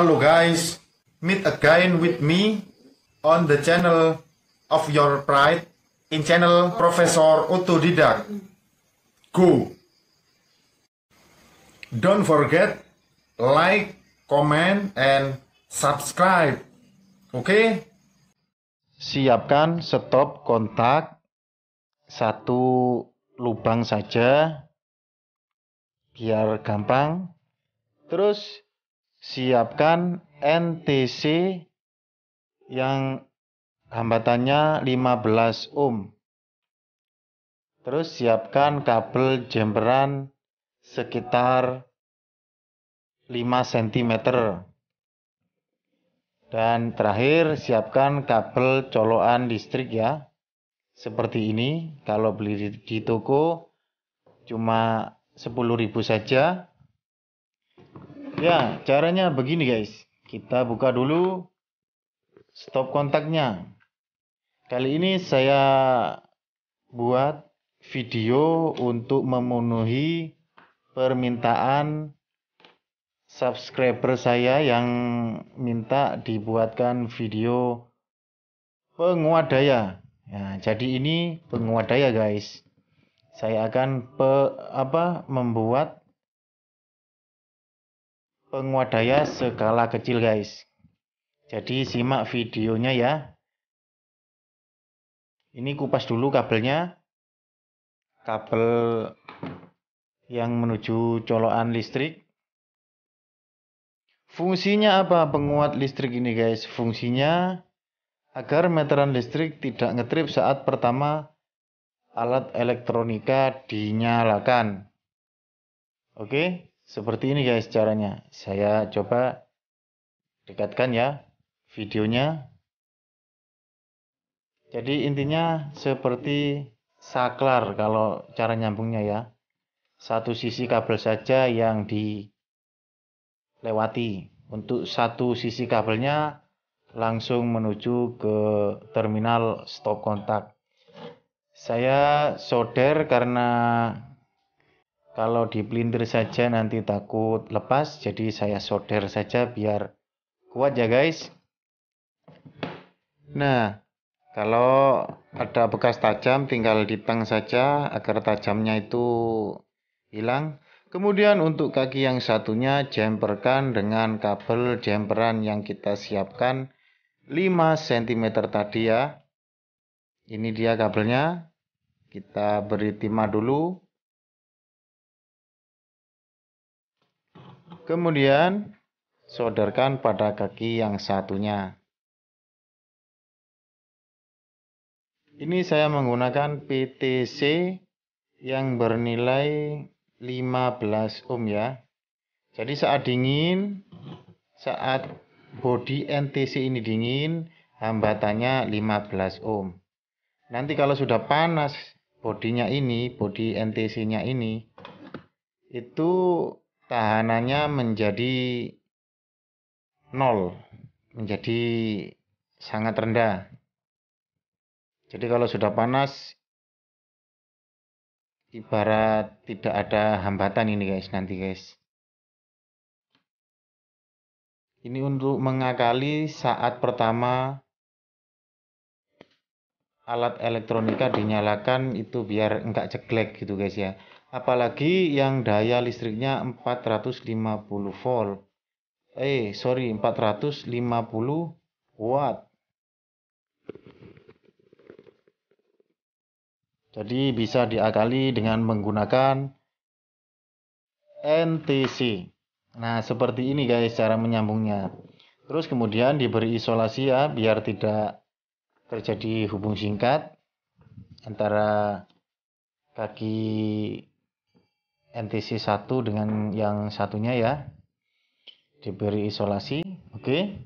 Halo guys, meet again with me on the channel of your pride in channel Profesor Otodidak. Go! Don't forget like, comment, and subscribe. Oke? Okay? Siapkan stop kontak satu lubang saja biar gampang. Terus siapkan NTC yang hambatannya 15 ohm. Terus siapkan kabel jemberan sekitar 5 cm. Dan terakhir siapkan kabel colokan listrik ya. Seperti ini kalau beli di toko cuma 10.000 saja Ya, caranya begini guys. Kita buka dulu stop kontaknya. Kali ini saya buat video untuk memenuhi permintaan subscriber saya yang minta dibuatkan video penguadaya. Ya, jadi ini penguat daya guys. Saya akan pe, apa membuat pengwadaya skala kecil guys. Jadi simak videonya ya. Ini kupas dulu kabelnya. Kabel yang menuju colokan listrik. Fungsinya apa penguat listrik ini guys? Fungsinya agar meteran listrik tidak ngetrip saat pertama alat elektronika dinyalakan. Oke. Okay? Seperti ini guys caranya. Saya coba dekatkan ya videonya. Jadi intinya seperti saklar kalau cara nyambungnya ya. Satu sisi kabel saja yang dilewati. Untuk satu sisi kabelnya langsung menuju ke terminal stop kontak. Saya solder karena kalau di dipelintir saja nanti takut lepas, jadi saya solder saja biar kuat ya guys. Nah, kalau ada bekas tajam tinggal diteng saja agar tajamnya itu hilang. Kemudian untuk kaki yang satunya jemperkan dengan kabel jemperan yang kita siapkan 5 cm tadi ya. Ini dia kabelnya. Kita beri timah dulu. Kemudian solderkan pada kaki yang satunya. Ini saya menggunakan PTC yang bernilai 15 ohm ya. Jadi saat dingin, saat body NTC ini dingin, hambatannya 15 ohm. Nanti kalau sudah panas bodinya ini, body NTC-nya ini, itu tahanannya menjadi nol, menjadi sangat rendah. Jadi kalau sudah panas, ibarat tidak ada hambatan ini guys nanti guys. Ini untuk mengakali saat pertama alat elektronika dinyalakan itu biar enggak ceklek gitu guys ya apalagi yang daya listriknya 450 volt eh sorry 450 watt jadi bisa diakali dengan menggunakan NTC nah seperti ini guys cara menyambungnya terus kemudian diberi isolasi ya biar tidak terjadi hubung singkat antara kaki NTC1 dengan yang satunya ya diberi isolasi oke okay.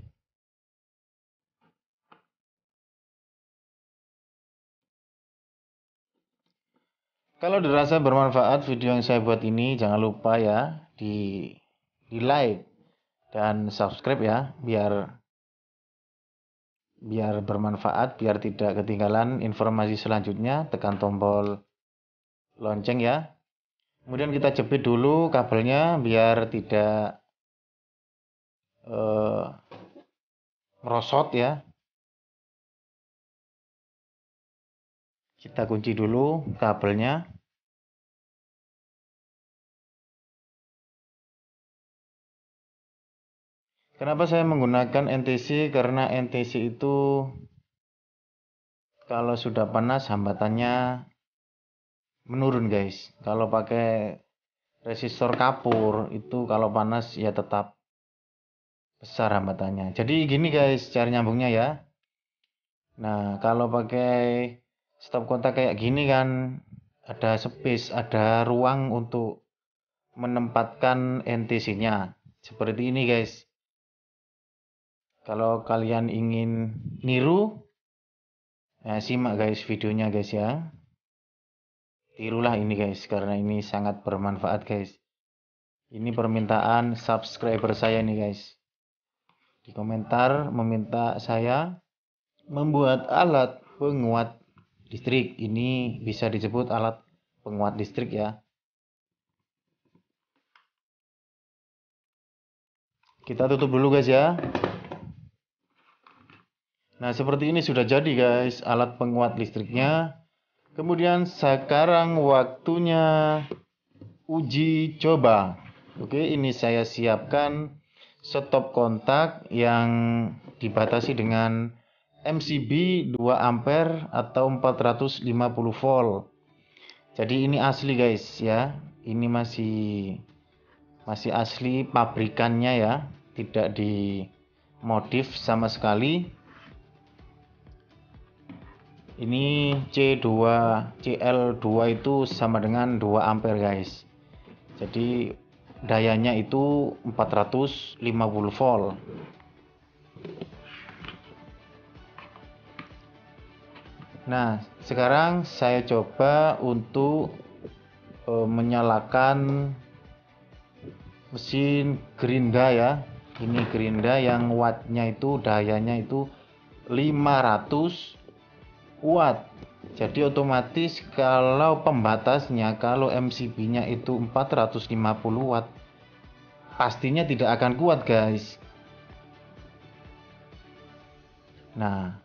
kalau dirasa bermanfaat video yang saya buat ini jangan lupa ya di di like dan subscribe ya biar biar bermanfaat, biar tidak ketinggalan informasi selanjutnya, tekan tombol lonceng ya. Kemudian kita jepit dulu kabelnya biar tidak eh, merosot ya. Kita kunci dulu kabelnya. Kenapa saya menggunakan NTC? Karena NTC itu kalau sudah panas hambatannya menurun guys. Kalau pakai resistor kapur itu kalau panas ya tetap besar hambatannya. Jadi gini guys cara nyambungnya ya. Nah kalau pakai stop kontak kayak gini kan ada space, ada ruang untuk menempatkan NTC-nya. Seperti ini guys. Kalau kalian ingin niru, ya, simak guys videonya guys ya. Tirulah ini guys, karena ini sangat bermanfaat guys. Ini permintaan subscriber saya nih guys. Di komentar meminta saya membuat alat penguat listrik. Ini bisa disebut alat penguat listrik ya. Kita tutup dulu guys ya. Nah, seperti ini sudah jadi guys alat penguat listriknya. Kemudian sekarang waktunya uji coba. Oke, ini saya siapkan stop kontak yang dibatasi dengan MCB 2 ampere atau 450 volt. Jadi ini asli guys ya. Ini masih masih asli pabrikannya ya, tidak dimodif sama sekali ini C2 CL2 itu sama dengan 2 ampere guys jadi dayanya itu 450 volt nah sekarang saya coba untuk e, menyalakan mesin gerinda ya ini gerinda yang wattnya itu dayanya itu 500 kuat jadi otomatis kalau pembatasnya kalau MCB-nya itu 450 watt pastinya tidak akan kuat guys nah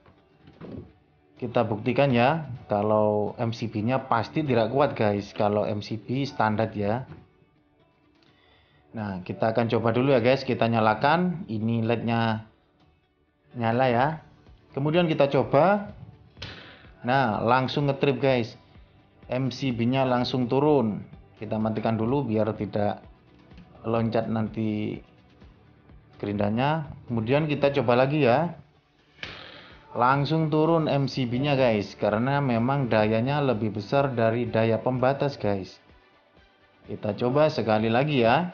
kita buktikan ya kalau MCB nya pasti tidak kuat guys kalau MCB standar ya nah kita akan coba dulu ya guys kita nyalakan ini led-nya nyala ya kemudian kita coba Nah, langsung ngetrip guys. MCB-nya langsung turun. Kita matikan dulu biar tidak loncat nanti gerindanya. Kemudian kita coba lagi ya. Langsung turun MCB-nya guys karena memang dayanya lebih besar dari daya pembatas guys. Kita coba sekali lagi ya.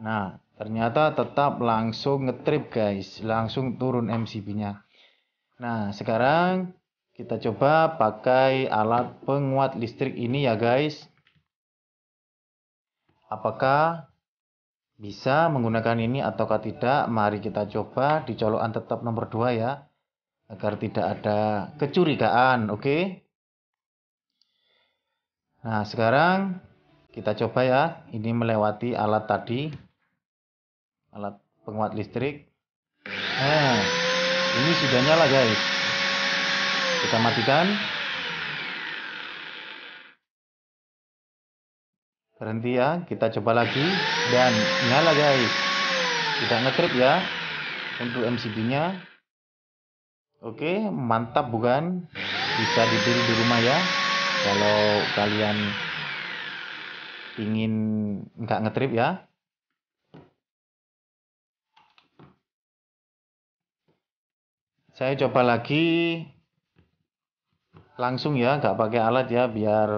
Nah, ternyata tetap langsung ngetrip guys, langsung turun MCB-nya. Nah, sekarang kita coba pakai alat penguat listrik ini ya guys. Apakah bisa menggunakan ini atau tidak? Mari kita coba di colokan tetap nomor 2 ya. Agar tidak ada kecurigaan, oke? Okay? Nah, sekarang kita coba ya. Ini melewati alat tadi. Alat penguat listrik. Nah, ini sudah nyala guys kita matikan berhenti ya kita coba lagi dan nyala guys tidak ngetrip ya untuk MCB nya oke mantap bukan bisa dibeli di rumah ya kalau kalian ingin nggak ngetrip ya Saya coba lagi langsung ya, nggak pakai alat ya, biar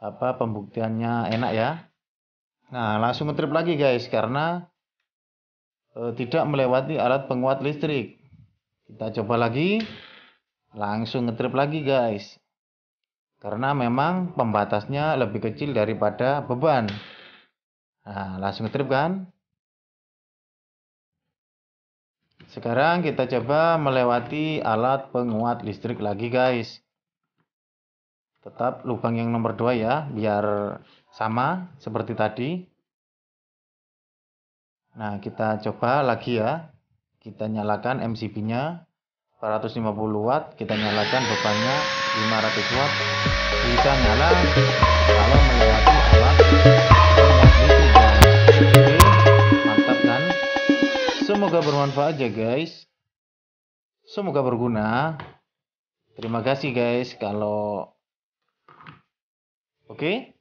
apa pembuktiannya enak ya. Nah, langsung ngetrip lagi guys, karena e, tidak melewati alat penguat listrik. Kita coba lagi, langsung ngetrip lagi guys. Karena memang pembatasnya lebih kecil daripada beban. Nah, langsung ngetrip kan? Sekarang kita coba melewati alat penguat listrik lagi guys. Tetap lubang yang nomor 2 ya, biar sama seperti tadi. Nah, kita coba lagi ya. Kita nyalakan MCB-nya 450 watt, kita nyalakan bebannya 500 watt. Bisa nyala kalau melewati alat Semoga bermanfaat ya guys. Semoga berguna. Terima kasih guys kalau Oke. Okay?